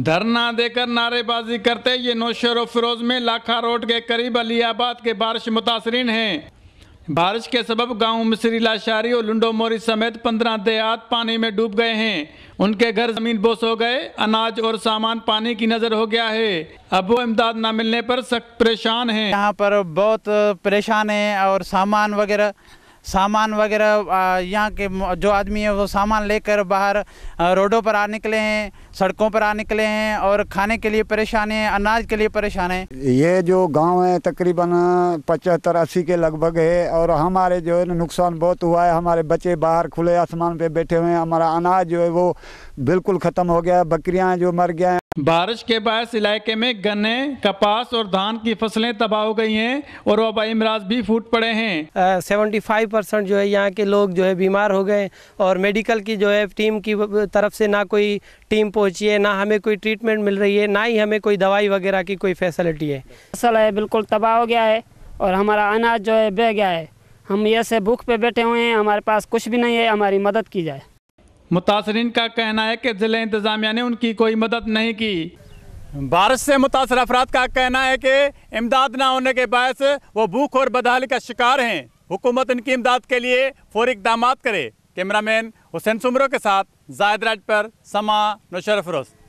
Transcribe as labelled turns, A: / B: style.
A: धरना देकर नारेबाजी करते ये नौशर फिरोज में लाखा रोड के करीब अलियाबाद के बारिश मुतासरीन हैं बारिश के सबब गांव मिसरी लाशारी और लुंडो मोरी समेत पंद्रह देहात पानी में डूब गए हैं उनके घर जमीन बोस हो गए अनाज और सामान पानी की नज़र हो गया है अब वो इमदाद न मिलने पर सख्त परेशान हैं यहाँ पर बहुत परेशान हैं और सामान वगैरह सामान वगैरह
B: यहाँ के जो आदमी है वो सामान लेकर बाहर रोडों पर आ निकले हैं सड़कों पर आ निकले हैं और खाने के लिए परेशान हैं अनाज के लिए परेशान हैं
C: ये जो गांव है तकरीबन पचहत्तर अस्सी के लगभग है और हमारे जो है नुकसान बहुत हुआ है हमारे बच्चे बाहर खुले आसमान पे बैठे हुए हैं हमारा अनाज जो है वो बिल्कुल ख़त्म हो गया बकरियाँ जो मर गया
A: बारिश के बायस इलाके में गन्ने कपास और धान की फसलें तबाह हो गई हैं और वबाई इमराज भी फूट पड़े हैं सेवेंटी फाइव परसेंट जो है यहाँ के लोग
D: जो है बीमार हो गए और मेडिकल की जो है टीम की तरफ से ना कोई टीम पहुँची है ना हमें कोई ट्रीटमेंट मिल रही है ना ही हमें कोई दवाई वगैरह की कोई फैसिलिटी है
E: फसल है बिल्कुल तबाह हो गया है और हमारा अनाज जो है बह गया है हम ऐसे भूख पे बैठे हुए हैं हमारे पास कुछ भी नहीं है हमारी मदद की जाए
A: मुतासरीन का कहना है कि ज़िले इंतज़ामिया ने उनकी कोई मदद नहीं की बारिश से मुतासर अफराद का कहना है कि इमदाद ना होने के बायस वो भूख और बदहाली का शिकार हैं हुकूमत इनकी इमदाद के लिए फौरी इकदाम करे कैमरामैन हुसैन सुमरों के साथ जायद राज पर समा नौशर